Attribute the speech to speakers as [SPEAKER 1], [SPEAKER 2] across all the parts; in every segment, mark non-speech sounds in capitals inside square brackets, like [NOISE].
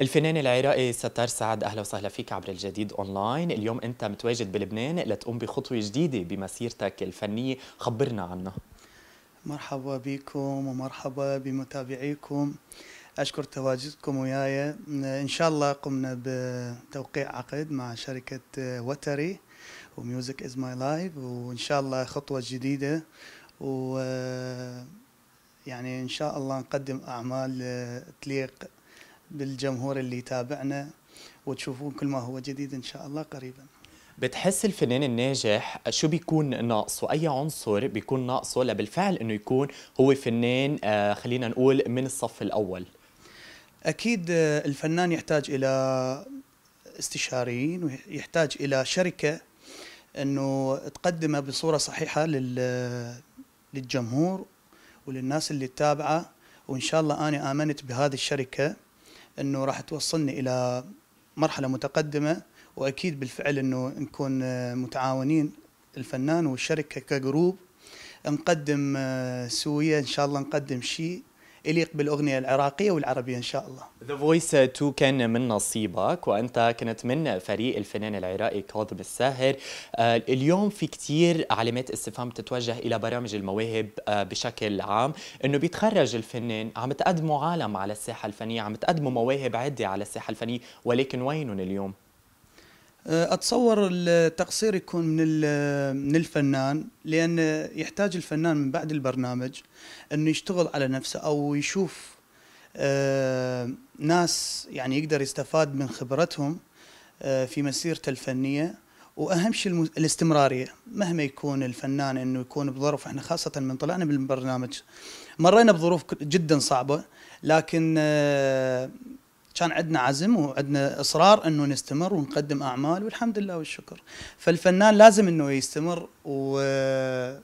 [SPEAKER 1] الفنان العراقي ستار سعد اهلا وسهلا فيك عبر الجديد اونلاين، اليوم انت متواجد بلبنان لتقوم بخطوه جديده بمسيرتك الفنيه، خبرنا عنها.
[SPEAKER 2] مرحبا بكم ومرحبا بمتابعيكم. اشكر تواجدكم وياي، ان شاء الله قمنا بتوقيع عقد مع شركه وتري وميوزك از ماي لايف وان شاء الله خطوه جديده و يعني ان شاء الله نقدم اعمال تليق للجمهور اللي يتابعنا وتشوفون كل ما هو جديد ان شاء الله قريبا
[SPEAKER 1] بتحس الفنان الناجح شو بيكون ناقصه اي عنصر بيكون ناقصه لبالفعل انه يكون هو فنان آه، خلينا نقول من الصف الاول
[SPEAKER 2] اكيد آه، الفنان يحتاج الى استشاريين ويحتاج الى شركه انه تقدمه بصوره صحيحه آه، للجمهور وللناس اللي تتابعه وان شاء الله انا امنت بهذه الشركه انه راح توصلني الى مرحله متقدمه واكيد بالفعل انه نكون آه، متعاونين الفنان والشركه كجروب نقدم آه، سوية ان شاء الله نقدم شيء يليق بالاغنيه العراقيه والعربيه ان شاء الله.
[SPEAKER 1] ذا فويس 2 كان من نصيبك وانت كنت من فريق الفنان العراقي كاظم الساهر، آه، اليوم في كثير علامات استفهام تتوجه الى برامج المواهب آه، بشكل عام، انه بيتخرج الفنان عم تقدموا عالم على الساحه الفنيه، عم تقدموا مواهب عده على الساحه الفنيه، ولكن وينهم اليوم؟
[SPEAKER 2] أه، اتصور التقصير يكون من من الفنان لان يحتاج الفنان من بعد البرنامج انه يشتغل على نفسه او يشوف أه، ناس يعني يقدر يستفاد من خبرتهم أه، في مسيرته الفنيه واهم شيء الاستمراريه مهما يكون الفنان انه يكون بظروف احنا خاصه من طلعنا بالبرنامج مرينا بظروف جدا صعبه لكن كان عندنا عزم وعندنا اصرار انه نستمر ونقدم اعمال والحمد لله والشكر فالفنان لازم انه يستمر ويامن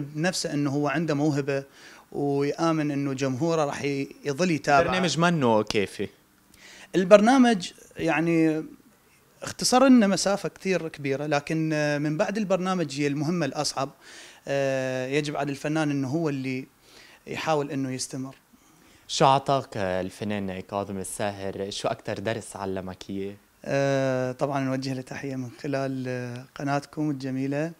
[SPEAKER 2] بنفسه انه هو عنده موهبه ويامن انه جمهوره راح يظل يتابع البرنامج منه كيفي البرنامج يعني اختصر لنا مسافه كثير كبيره لكن من بعد البرنامج هي المهمه الاصعب آه، يجب على الفنان انه هو اللي يحاول انه يستمر
[SPEAKER 1] شو عطاك الفنان كاظم الساهر شو اكثر درس علمك اياه
[SPEAKER 2] آه، طبعا نوجه له تحيه من خلال قناتكم الجميله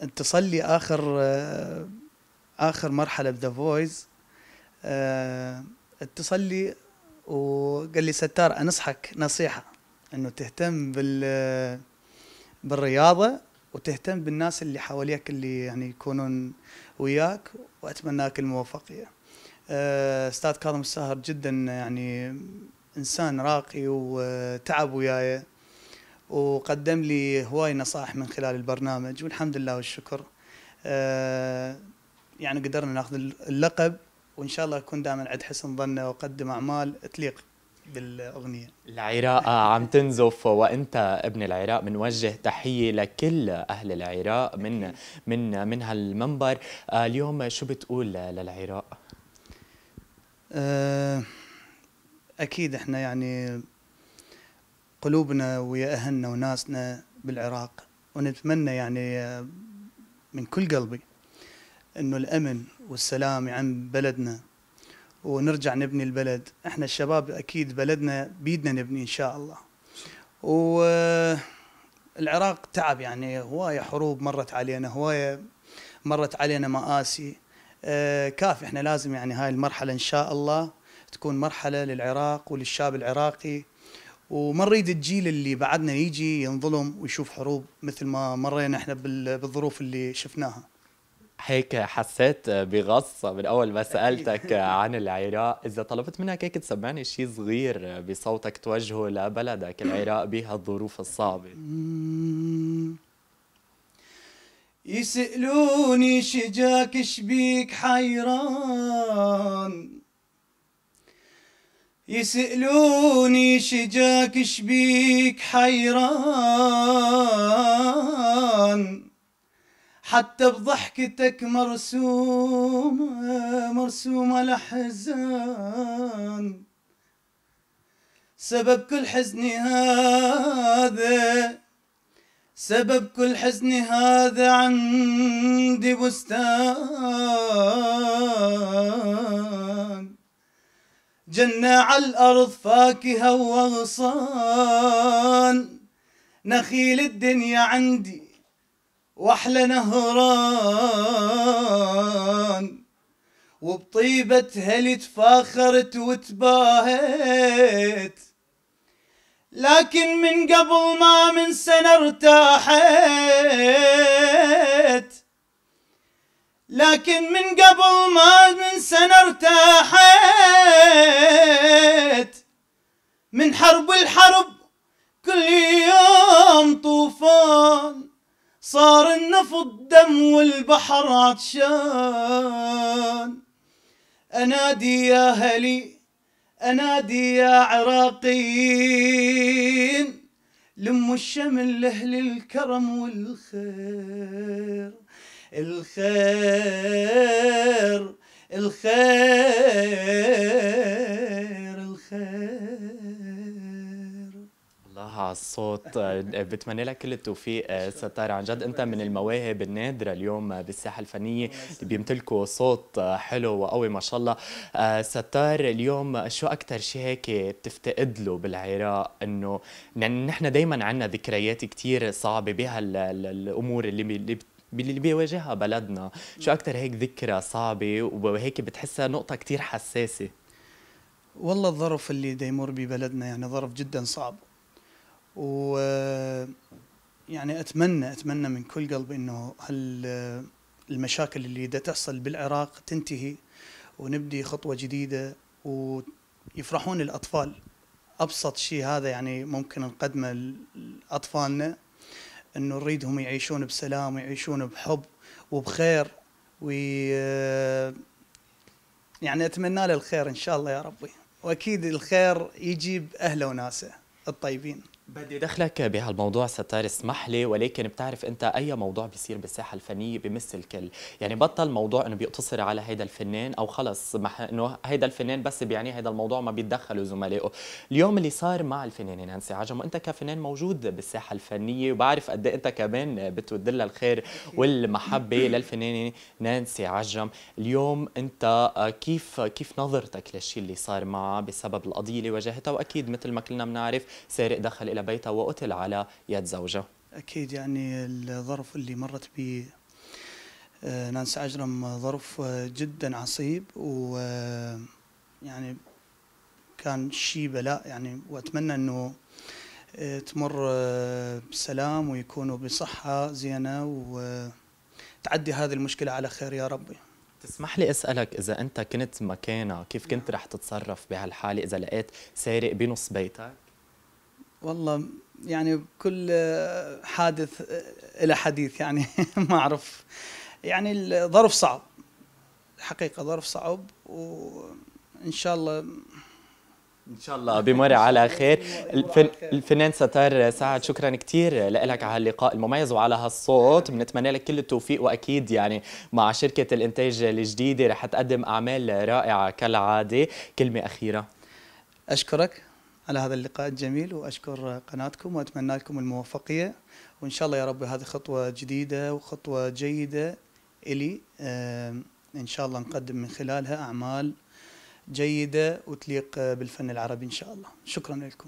[SPEAKER 2] اتصل آه، لي اخر آه، اخر مرحله بذا فويس اتصل لي وقال لي ستار انصحك نصيحه انه تهتم بال بالرياضه وتهتم بالناس اللي حواليك اللي يعني يكونون وياك واتمناك الموفقيه آه، استاذ كاظم الساهر جدا يعني انسان راقي وتعب وياي وقدم لي هواي نصائح من خلال البرنامج والحمد لله والشكر آه، يعني قدرنا ناخذ اللقب وان شاء الله اكون دائما عند حسن ظنه واقدم اعمال تليق بالاغنيه. العراق
[SPEAKER 1] عم تنزف وانت ابن العراق بنوجه تحيه لكل اهل العراق من من من هالمنبر آه، اليوم شو بتقول للعراق؟
[SPEAKER 2] آه، اكيد احنا يعني قلوبنا ويا اهلنا وناسنا بالعراق ونتمنى يعني آه، من كل قلبي انه الامن والسلام يعم بلدنا ونرجع نبني البلد احنا الشباب اكيد بلدنا بيدنا نبني ان شاء الله والعراق آه، تعب يعني هوايه حروب مرت علينا هوايه مرت علينا مآسي آه، كافي احنا لازم يعني هاي المرحله ان شاء الله تكون مرحله للعراق وللشاب العراقي وما نريد الجيل اللي بعدنا يجي ينظلم ويشوف حروب مثل ما مرينا احنا بالظروف اللي شفناها
[SPEAKER 1] هيك حسيت بغصة من اول ما سالتك [LAUGHS] عن العراق اذا طلبت منك هيك تسمعني شيء صغير بصوتك توجهه لبلدك العراق بها الظروف الصعبه
[SPEAKER 3] يسألوني شجاك شبيك حيران يسألوني شجاك شبيك حيران حتى بضحكتك مرسومة مرسومة الأحزان سبب كل حزني هذا سبب كل حزن هذا عندي بستان جنة على الأرض فاكهة وغصان نخيل الدنيا عندي وأحلى نهران وبطيبة هلي تفاخرت وتباهت لكن من قبل ما من سنة ارتاحت لكن من قبل ما من سنة ارتاحت من حرب الحرب كل يوم طوفان صار النفط دم والبحر عطشان أنادي يا هلي أنادي يا عراقيين لموا الشمل لأهل الكرم والخير الخير الخير الخير, الخير
[SPEAKER 1] الله على الصوت [LAUGHS] بتمنى لك كل التوفيق آه، ستار عن جد انت من المواهب النادره اليوم آه، بالساحه الفنيه اللي بيمتلكوا صوت آه، حلو وقوي ما شاء الله ستار اليوم شو اكثر شيء هيك بتفتقد له بالعراق انه نحن دائما عندنا ذكريات كثير صعبه بهالامور اللي اللي اللي بيواجهها بلدنا شو اكثر هيك ذكرى صعبه وهيك بتحسها نقطه كثير حساسه
[SPEAKER 2] والله الظرف اللي دا يمر ببلدنا يعني ظرف جدا صعب و يعني اتمنى اتمنى من كل قلب انه هال المشاكل اللي دا تحصل بالعراق تنتهي ونبدي خطوه جديده ويفرحون الاطفال ابسط شيء هذا يعني ممكن نقدمه لاطفالنا انه نريدهم يعيشون بسلام ويعيشون بحب وبخير و يعني اتمنى له الخير ان شاء الله يا ربي واكيد الخير يجيب اهله وناسه الطيبين
[SPEAKER 1] بدي دخلك بهالموضوع ستار اسمح لي ولكن بتعرف انت اي موضوع بيصير بالساحه الفنيه بمس الكل يعني بطل موضوع انه بيقتصر على هيدا الفنان او خلص انه هيدا الفنان بس بيعني هيدا الموضوع ما بيتدخلوا زملائه اليوم اللي صار مع الفنانه نانسي عجم وانت كفنان موجود بالساحه الفنيه وبعرف قد إيه انت كمان بتود لها الخير والمحبه [CLEARS THROAT] للفنانه نانسي عجم اليوم انت كيف كيف نظرتك للشيء اللي صار معها بسبب القضيه اللي واجهتها واكيد مثل ما كلنا بنعرف سارق دخل إلى بيته وقتل على يد زوجه
[SPEAKER 2] أكيد يعني الظرف اللي مرت به آه، نانسي عجرم ظرف آه، جدا عصيب و آه، يعني كان شيء بلاء يعني واتمنى انه تمر بسلام ويكونوا بصحه زينه وتعدي هذه المشكله على خير يا ربي
[SPEAKER 1] تسمح لي اسالك اذا انت كنت مكانها كيف كنت نعم. رح تتصرف بهالحاله اذا لقيت سارق بنص بيتك
[SPEAKER 2] والله يعني كل حادث إلى حديث يعني [LAUGHS] ما أعرف يعني الظرف صعب الحقيقة ظرف صعب وإن شاء الله ان شاء
[SPEAKER 1] الله بمر على خير الفنان ستار سعد شكرا كثير لك على اللقاء المميز وعلى هالصوت بنتمنى لك كل التوفيق واكيد يعني مع شركه الانتاج الجديده رح تقدم اعمال رائعه كالعاده كلمه اخيره
[SPEAKER 2] اشكرك على هذا اللقاء الجميل واشكر قناتكم واتمنى لكم الموفقيه وان شاء الله يا رب هذه خطوه جديده وخطوه جيده الي ان شاء الله نقدم من خلالها اعمال جيده وتليق بالفن العربي ان شاء الله شكرا لكم